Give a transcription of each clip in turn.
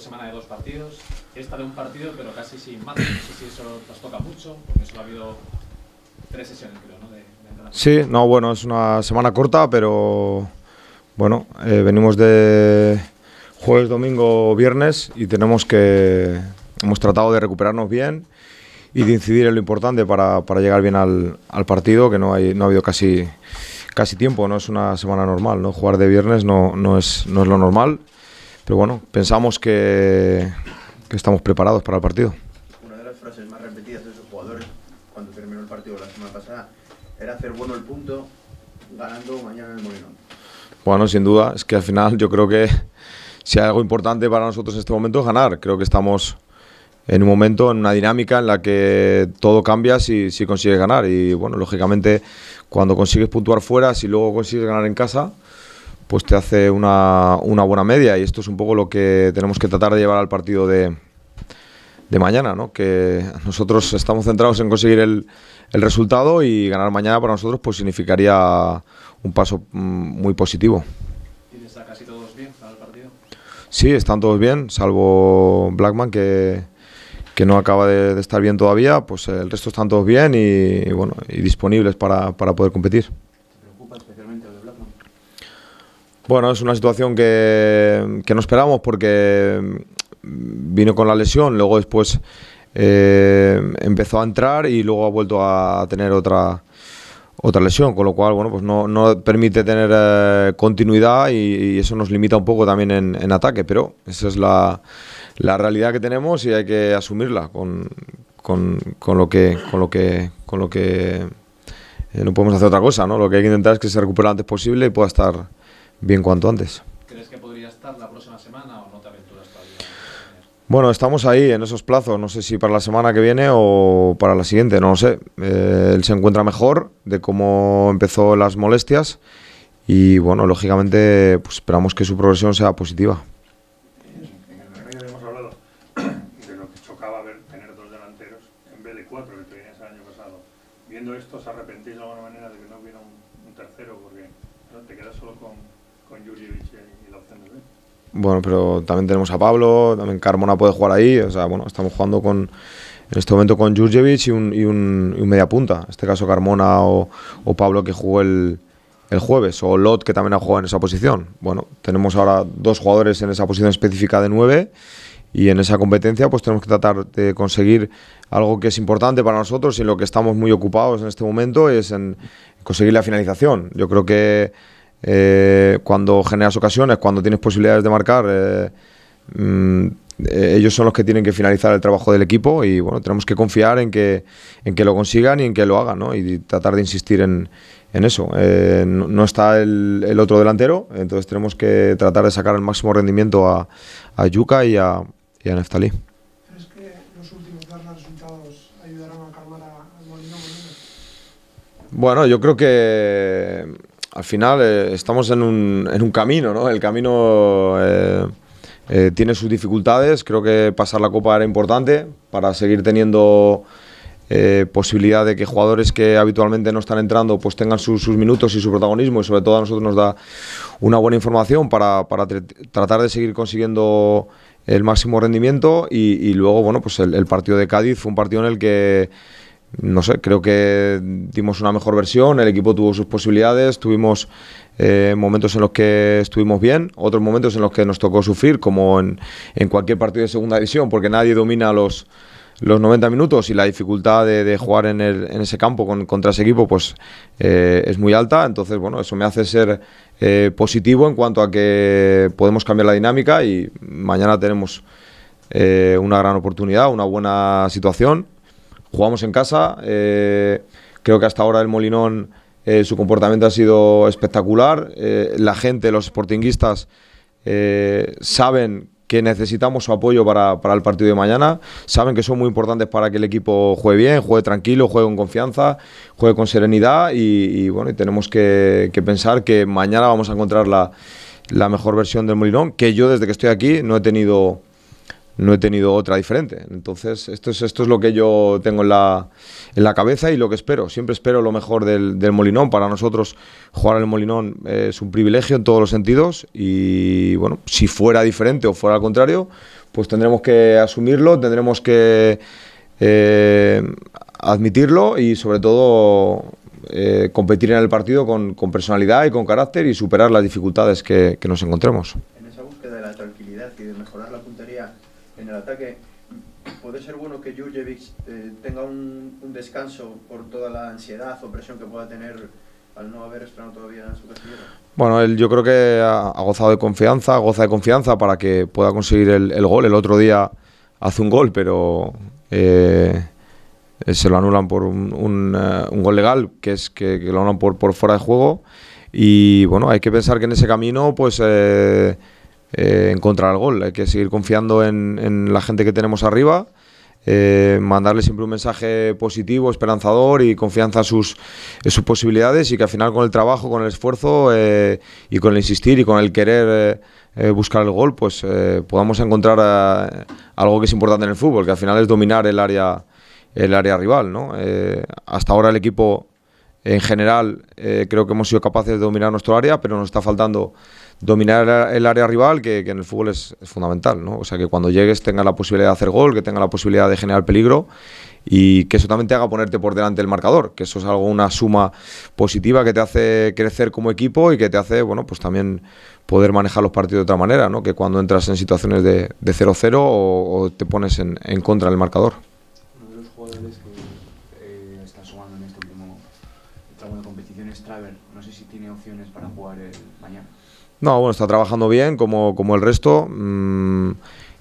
semana de dos partidos, esta de un partido pero casi sin más. No sé si eso nos toca mucho, porque solo ha habido tres sesiones creo, ¿no? De, de sí, no, bueno, es una semana corta, pero bueno, eh, venimos de jueves, domingo, viernes y tenemos que, hemos tratado de recuperarnos bien y de incidir en lo importante para, para llegar bien al, al, partido, que no, hay, no ha habido casi, casi tiempo, no es una semana normal, ¿no? Jugar de viernes no, no, es, no es lo normal. Pero bueno, pensamos que, que estamos preparados para el partido. Una de las frases más repetidas de esos jugadores cuando terminó el partido la semana pasada era hacer bueno el punto ganando mañana en el Molinón. Bueno, sin duda, es que al final yo creo que si hay algo importante para nosotros en este momento es ganar. Creo que estamos en un momento, en una dinámica en la que todo cambia si, si consigues ganar. Y bueno, lógicamente, cuando consigues puntuar fuera, si luego consigues ganar en casa, pues te hace una, buena media y esto es un poco lo que tenemos que tratar de llevar al partido de, mañana, ¿no? que nosotros estamos centrados en conseguir el, resultado y ganar mañana para nosotros pues significaría un paso mm, muy positivo. casi todos bien Sí, están todos bien, salvo Blackman que, no acaba de, estar bien todavía, pues el resto están todos bien y, bueno, y disponibles para poder competir. Bueno, es una situación que, no esperamos porque mm, vino con la lesión, luego después eh, empezó a entrar y luego ha vuelto a tener otra otra lesión, con lo cual bueno pues no, permite tener eh, continuidad y, eso nos limita un poco también en, ataque, pero esa es la, realidad que tenemos y hay que asumirla con, con, lo que con lo que con lo que eh, no podemos hacer otra cosa, ¿no? Lo que hay que intentar es que se recupere lo antes posible y pueda estar bien cuanto antes. ¿Crees que podría estar la próxima semana o no te aventuras todavía? Bueno, estamos ahí en esos plazos. No sé si para la semana que viene o para la siguiente, no lo sé. Eh, él se encuentra mejor de cómo empezó las molestias y bueno, lógicamente pues esperamos que su progresión sea positiva. Bueno, pero también tenemos a Pablo, también Carmona puede jugar ahí. O sea, bueno, estamos jugando con, en este momento con Jurjevic y un, y un, media punta. En este caso Carmona o, o Pablo que jugó el, el, jueves, o Lot que también ha jugado en esa posición. Bueno, tenemos ahora dos jugadores en esa posición específica de nueve y en esa competencia pues tenemos que tratar de conseguir algo que es importante para nosotros y en lo que estamos muy ocupados en este momento es en conseguir la finalización. Yo creo que eh, cuando generas ocasiones, cuando tienes posibilidades de marcar, eh, mm, eh, ellos son los que tienen que finalizar el trabajo del equipo y bueno, tenemos que confiar en que, en que lo consigan y en que lo hagan ¿no? y tratar de insistir en, eso. no, está el, otro delantero, entonces tenemos que tratar de sacar el máximo rendimiento a, a Yuka y a, Neftalí. Bueno, yo creo que al final eh, estamos en un, en un, camino, ¿no? El camino eh, eh, tiene sus dificultades, creo que pasar la Copa era importante para seguir teniendo posibilidad de que jugadores que habitualmente no están entrando pues tengan sus minutos y su protagonismo y sobre todo a nosotros nos da una buena información para, tratar de seguir consiguiendo el máximo rendimiento y, luego, bueno, pues el partido de Cádiz fue un partido en el que no sé, creo que dimos una mejor versión, el equipo tuvo sus posibilidades, tuvimos eh, momentos en los que estuvimos bien, otros momentos en los que nos tocó sufrir, como en, cualquier partido de segunda división, porque nadie domina los, los 90 minutos y la dificultad de, jugar en, el, en, ese campo con, contra ese equipo pues eh, es muy alta, entonces bueno, eso me hace ser eh, positivo en cuanto a que podemos cambiar la dinámica y mañana tenemos una gran oportunidad, una buena situación Jugamos en casa. Eh, creo que hasta ahora el Molinón, eh, su comportamiento ha sido espectacular. Eh, la gente, los sportinguistas, saben que necesitamos su apoyo para, el partido de mañana. Saben que son muy importantes para que el equipo juegue bien, juegue tranquilo, juegue con confianza, juegue con serenidad. Y, bueno, tenemos que, pensar que mañana vamos a encontrar la mejor versión del Molinón, que yo desde que estoy aquí no he tenido no he tenido otra diferente. Entonces, esto es, esto es lo que yo tengo en la, en la cabeza y lo que espero. Siempre espero lo mejor del, Molinón. Para nosotros, jugar al Molinón eh, es un privilegio en todos los sentidos. Y bueno, si fuera diferente o fuera al contrario, pues tendremos que asumirlo, tendremos que eh, admitirlo y sobre todo eh, competir en el partido con, con, personalidad y con carácter y superar las dificultades que, que nos encontremos. En esa búsqueda de la tranquilidad y de mejorar ataque, puede ser bueno que Jurjevic eh, tenga un, descanso por toda la ansiedad o presión que pueda tener al no haber estrenado todavía en su casillero? Bueno, él yo creo que ha, gozado de confianza, goza de confianza para que pueda conseguir el, el gol. El otro día hace un gol, pero eh, se lo anulan por un, eh, gol legal, que es que, lo anulan por, por fuera de juego. Y bueno, hay que pensar que en ese camino, pues... Eh, encontrar el gol. Hay que seguir confiando en, la gente que tenemos arriba. Eh, mandarle siempre un mensaje positivo, esperanzador y confianza en sus, sus, posibilidades y que al final con el trabajo, con el esfuerzo eh, y con el insistir y con el querer buscar el gol, pues podamos encontrar algo que es importante en el fútbol, que al final es dominar el área, el área rival. ¿no? hasta ahora el equipo en general, eh, creo que hemos sido capaces de dominar nuestro área, pero nos está faltando dominar el área rival, que, en el fútbol es, fundamental. O sea, que cuando llegues tenga la posibilidad de hacer gol, que tenga la posibilidad de generar peligro y que eso también te haga ponerte por delante del marcador, que eso es algo, una suma positiva que te hace crecer como equipo y que te hace, bueno, pues también poder manejar los partidos de otra manera, que cuando entras en situaciones de 0-0 o, te pones en, contra del marcador. Traver, No sé si tiene opciones para jugar mañana. No, bueno, está trabajando bien como, como el resto mm,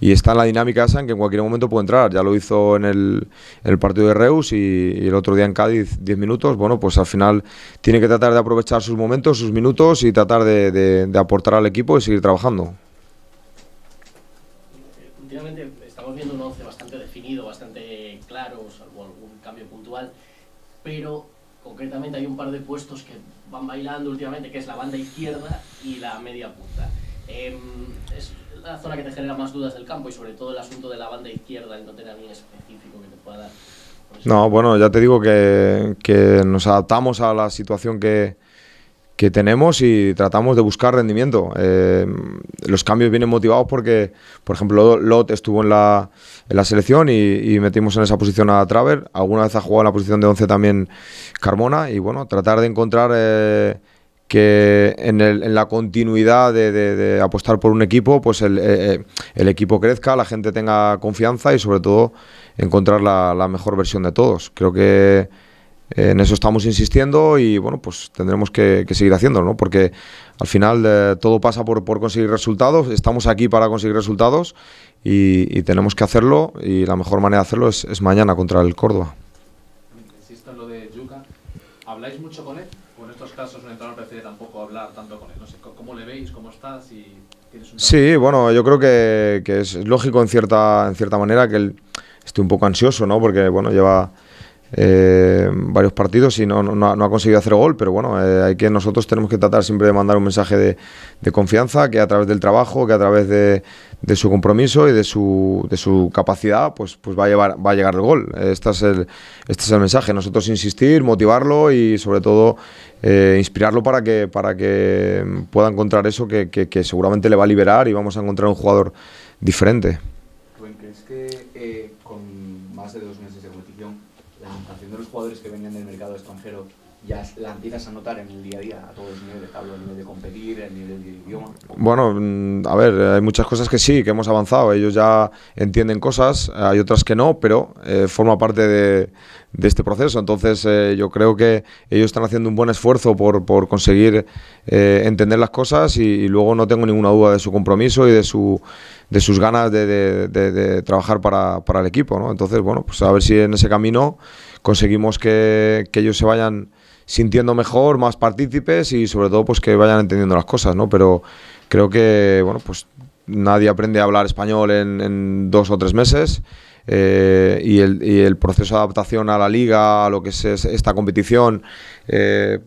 y está en la dinámica esa en que en cualquier momento puede entrar. Ya lo hizo en el, el partido de Reus y, el otro día en Cádiz 10 minutos. Bueno, pues al final tiene que tratar de aprovechar sus momentos, sus minutos y tratar de, aportar al equipo y seguir trabajando. Últimamente estamos viendo un once bastante definido, bastante claro, salvo algún cambio puntual, pero concretamente hay un par de puestos que van bailando últimamente, que es la banda izquierda y la media punta. Em, es la zona que te genera más dudas del campo y sobre todo el asunto de la banda izquierda, no tener alguien específico que te pueda dar. No, bueno, ya te digo que, que nos adaptamos a la situación que, que tenemos y tratamos de buscar rendimiento. Eh, los cambios vienen motivados porque, por ejemplo, Lot estuvo en la, selección y, metimos en esa posición a Traver. Alguna vez ha jugado en la posición de 11 también Carmona y bueno, tratar de encontrar eh, que en, la continuidad de, apostar por un equipo, pues eh, el, equipo crezca, la gente tenga confianza y sobre todo encontrar la, la mejor versión de todos. Creo que eh, en eso estamos insistiendo y bueno, pues tendremos que, seguir haciéndolo, ¿no? Porque al final eh, todo pasa por, conseguir resultados, estamos aquí para conseguir resultados y, tenemos que hacerlo y la mejor manera de hacerlo es, mañana contra el Córdoba. Insisto en lo de Yuka, ¿habláis mucho con él? en estos casos un entrenador prefiere tampoco hablar tanto con él, ¿cómo le veis, cómo está, Sí, bueno, yo creo que, es lógico en cierta, en cierta manera que él esté un poco ansioso, ¿no? Porque bueno, lleva eh, varios partidos y no, no, ha conseguido hacer gol, pero bueno, eh, hay que nosotros tenemos que tratar siempre de mandar un mensaje de, confianza, que a través del trabajo, que a través de, su compromiso y de su, de su capacidad, pues, pues va, a llevar, va a llegar el gol. Este es el, este es el mensaje. Nosotros insistir, motivarlo y sobre todo eh, inspirarlo para que, para que pueda encontrar eso que, seguramente le va a liberar y vamos a encontrar un jugador diferente. ¿Crees que con más de dos meses de competición la adaptación de los jugadores que venían del mercado extranjero ya la empiezas a notar en el día a día, a todos los niveles, hablo el nivel de competir, el nivel de idioma. Bueno, mm, a ver, hay muchas cosas que sí, que hemos avanzado, ellos ya entienden cosas, eh, hay otras que no, pero eh, forma parte de, este proceso, entonces eh, yo creo que ellos están haciendo un buen esfuerzo por, por conseguir entender las cosas y, luego no tengo ninguna duda de su compromiso y de su de sus ganas de, trabajar para, el equipo. ¿no? Entonces, bueno, pues a ver si en ese camino conseguimos que, ellos se vayan sintiendo mejor, más partícipes y sobre todo pues que vayan entendiendo las cosas, ¿no? Pero creo que, bueno, pues nadie aprende a hablar español en, dos o tres meses. Eh, y, el, y, el, proceso de adaptación a la liga, a lo que es, esta competición, eh,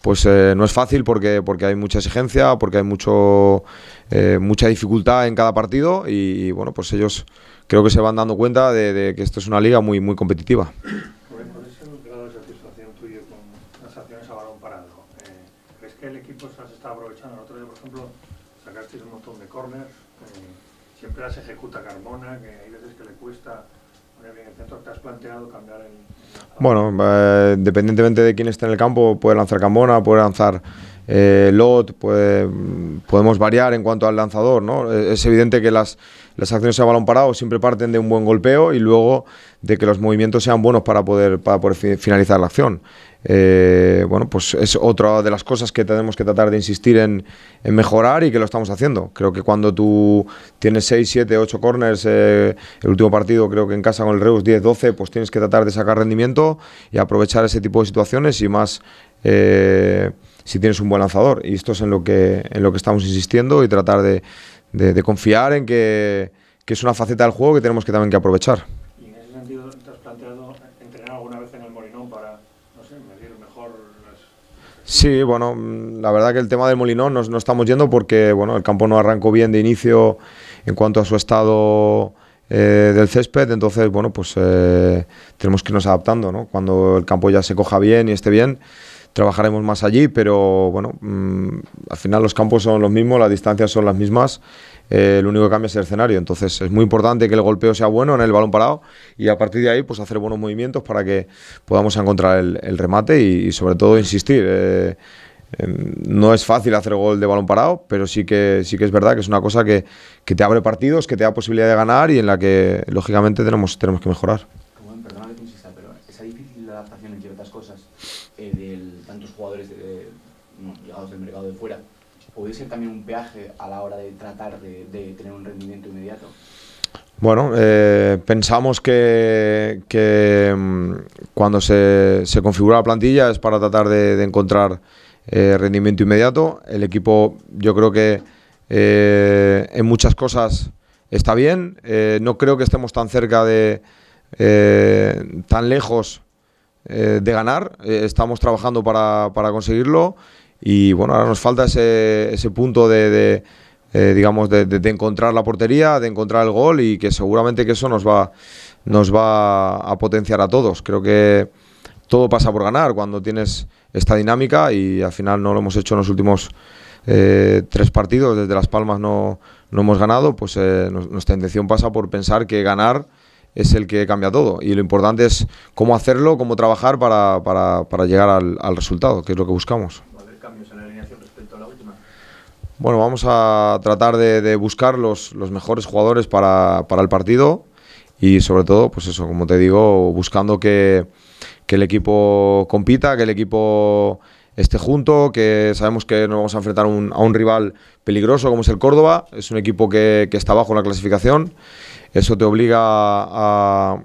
pues eh, no es fácil porque, porque hay mucha exigencia, porque hay mucho eh, mucha dificultad en cada partido y, bueno, pues ellos creo que se van dando cuenta de, de que esto es una liga muy, muy competitiva. ¿Cuál es el grado de satisfacción tuyo con las acciones a balón parado? Eh, ¿Crees que el equipo se está aprovechando? El otro día, por ejemplo, sacasteis un montón de corners, eh, siempre las ejecuta Carmona, que hay veces que le cuesta... te has planteado cambiar el. Bueno, eh, dependientemente de quién esté en el campo, puede lanzar Cambona, puede lanzar eh, lot, podemos variar en cuanto al lanzador. ¿no? Eh, es evidente que las, acciones a balón parado siempre parten de un buen golpeo y luego de que los movimientos sean buenos para poder, para finalizar la acción. Eh, bueno, pues es otra de las cosas que tenemos que tratar de insistir en, mejorar y que lo estamos haciendo. Creo que cuando tú tienes 6, 7, 8 corners, el último partido creo que en casa con el Reus 10, 12, pues tienes que tratar de sacar rendimiento y aprovechar ese tipo de situaciones y más eh, si tienes un buen lanzador. Y esto es en lo que, en lo que estamos insistiendo y tratar de, de, confiar en que, que, es una faceta del juego que tenemos que también que aprovechar. ¿Y en ese sentido te has planteado entrenar alguna vez en el Molinón para, no sé, medir mejor las... Sí, bueno, mm, la verdad que el tema del Molinón no no estamos yendo porque, bueno, el campo no arrancó bien de inicio en cuanto a su estado... Eh, del césped, entonces, bueno, pues eh, tenemos que irnos adaptando, ¿no? Cuando el campo ya se coja bien y esté bien, trabajaremos más allí, pero bueno, mm, al final los campos son los mismos, las distancias son las mismas, eh, El lo único que cambia es el escenario. Entonces es muy importante que el golpeo sea bueno en el balón parado y a partir de ahí pues hacer buenos movimientos para que podamos encontrar el, remate y, sobre todo insistir. Eh, no es fácil hacer gol de balón parado, pero sí que, sí que es verdad que es una cosa que, que, te abre partidos, que te da posibilidad de ganar y en la que, lógicamente, tenemos, tenemos que mejorar. Perdóname que pero difícil adaptación entre otras cosas eh, de mercado de fuera, ¿puede ser también un peaje a la hora de tratar de, tener un rendimiento inmediato? Bueno, eh, pensamos que, mm, cuando se, configura la plantilla es para tratar de, encontrar eh, rendimiento inmediato. El equipo yo creo que eh, en muchas cosas está bien. no creo que estemos tan cerca de, tan lejos de ganar. estamos trabajando para conseguirlo y bueno, ahora nos falta ese, punto de, eh, digamos, de, encontrar la portería, de encontrar el gol y que seguramente que eso nos va, nos va a potenciar a todos. Creo que todo pasa por ganar cuando tienes esta dinámica y al final no lo hemos hecho en los últimos eh, tres partidos, desde Las Palmas no, no hemos ganado, pues eh, nuestra intención pasa por pensar que ganar es el que cambia todo y lo importante es cómo hacerlo, cómo trabajar para, llegar al resultado, que es lo que buscamos. Bueno, vamos a tratar de, buscar los, mejores jugadores para, el partido y sobre todo, pues eso, como te digo, buscando que, el equipo compita, que el equipo esté junto, que sabemos que nos vamos a enfrentar a un rival peligroso como es el Córdoba, es un equipo que, que está bajo en la clasificación, eso te obliga a,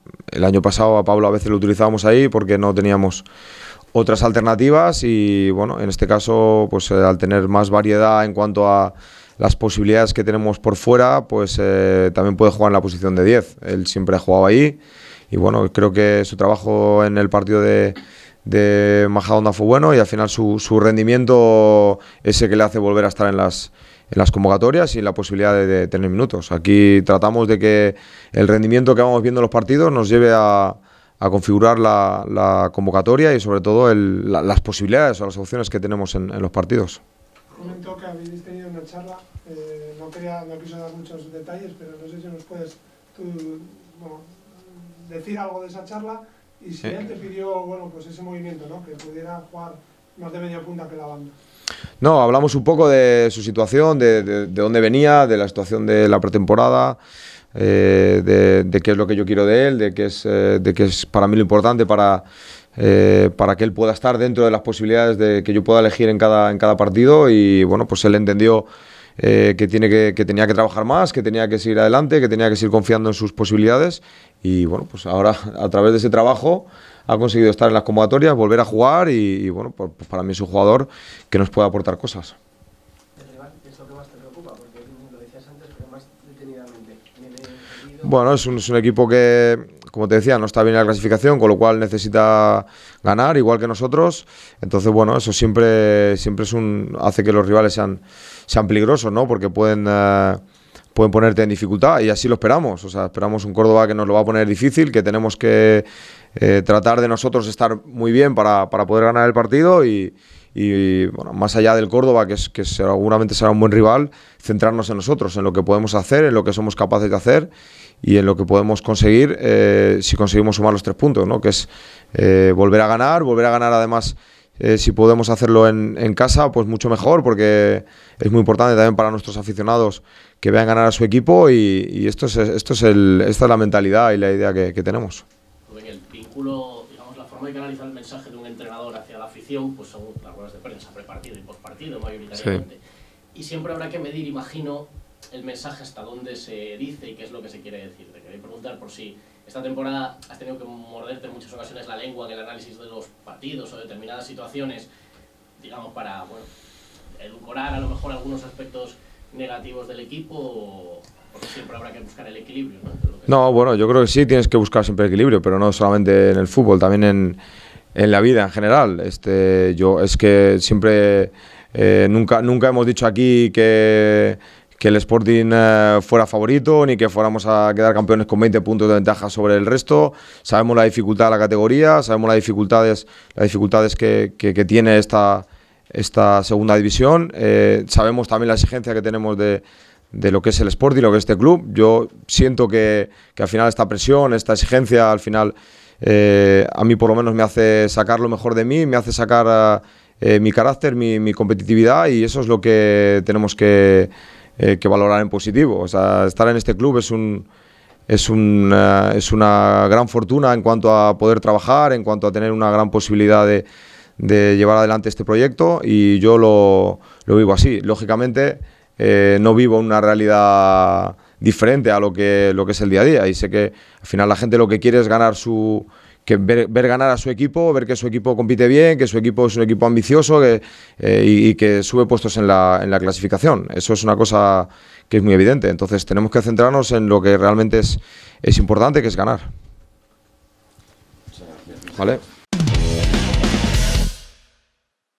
el año pasado a Pablo a veces lo utilizábamos ahí porque no teníamos otras alternativas y bueno, en este caso pues eh, al tener más variedad en cuanto a las posibilidades que tenemos por fuera, pues eh, también puede jugar en la posición de 10. Él siempre ha jugado ahí y bueno, creo que su trabajo en el partido de, de Majadonda fue bueno y al final su, su rendimiento ese que le hace volver a estar en las en las convocatorias y en la posibilidad de, tener minutos. Aquí tratamos de que el rendimiento que vamos viendo en los partidos nos lleve a, a configurar la, la, convocatoria y sobre todo el, las posibilidades o las opciones que tenemos en, en los partidos. Comentó que habéis tenido una charla, eh, no, quería, quiso dar muchos detalles, pero no sé si nos puedes tú, bueno, decir algo de esa charla y si él te pidió bueno, pues ese movimiento, ¿no? que pudiera jugar más de media punta que la banda. No, hablamos un poco de su situación, de, dónde venía, de la situación de la pretemporada. Eh, de, qué es lo que yo quiero de él, de qué es, eh, de qué es para mí lo importante eh, para, que él pueda estar dentro de las posibilidades de, que yo pueda elegir en cada, en cada partido. Y bueno, pues él entendió que, tiene que, que, tenía que trabajar más, que tenía que seguir adelante, que tenía que seguir confiando en sus posibilidades. Y bueno, pues ahora a través de ese trabajo ha conseguido estar en las convocatorias, volver a jugar y, bueno, pues, pues para mí es un jugador que nos puede aportar cosas. Bueno, es un, es un, equipo que, como te decía, no está bien en la clasificación, con lo cual necesita ganar, igual que nosotros. Entonces, bueno, eso siempre, siempre es un, hace que los rivales sean, sean peligrosos, ¿no? Porque pueden, eh, pueden ponerte en dificultad y así lo esperamos. O sea, esperamos un Córdoba que nos lo va a poner difícil, que tenemos que eh, tratar de nosotros estar muy bien para, para poder ganar el partido y, más allá del Córdoba, que, es, que seguramente será un buen rival, centrarnos en nosotros, en lo que podemos hacer, en lo que somos capaces de hacer y en lo que podemos conseguir eh, si conseguimos sumar los tres puntos, ¿no? que es eh, volver a ganar, volver a ganar además. si podemos hacerlo en, casa, pues mucho mejor, porque es muy importante también para nuestros aficionados que vean ganar a su equipo y, esto es, esto es esta es la mentalidad y la idea que tenemos digamos, la forma de canalizar el mensaje de un entrenador hacia la afición, pues son las ruedas de prensa, prepartido y postpartido mayoritariamente. Y siempre habrá que medir, imagino, el mensaje hasta dónde se dice y qué es lo que se quiere decir. Te quería preguntar por si esta temporada has tenido que morderte en muchas ocasiones la lengua en el análisis de los partidos o determinadas situaciones, digamos, para bueno, educar a lo mejor algunos aspectos negativos del equipo, porque siempre habrá que buscar el equilibrio, ¿no? No, bueno, yo creo que sí, tienes que buscar siempre equilibrio, pero no solamente en el fútbol, también en, la vida en general. Este, yo es que siempre, eh, nunca, nunca hemos dicho aquí que, el Sporting eh, fuera favorito ni que fuéramos a quedar campeones con 20 puntos de ventaja sobre el resto. Sabemos la dificultad de la categoría, sabemos las dificultades, las dificultades que, que, tiene esta, esta segunda división, eh, sabemos también la exigencia que tenemos de de lo que es el y lo que es este club. Yo siento que, al final esta presión, esta exigencia, al final eh, a mí por lo menos me hace sacar lo mejor de mí, me hace sacar eh, eh, mi carácter, mi, competitividad y eso es lo que tenemos que, valorar en positivo. O sea, estar en este club es un... Es una, es una gran fortuna en cuanto a poder trabajar, en cuanto a tener una gran posibilidad de, llevar adelante este proyecto y yo lo, lo vivo así. Lógicamente, eh, no vivo una realidad diferente a lo que, lo que es el día a día. Y sé que al final la gente lo que quiere es ganar su, que ver, ganar a su equipo, ver que su equipo compite bien, que su equipo es un equipo ambicioso eh, y, que sube puestos en la, en la, clasificación. Eso es una cosa que es muy evidente. Entonces tenemos que centrarnos en lo que realmente es, es importante, que es ganar. Vale.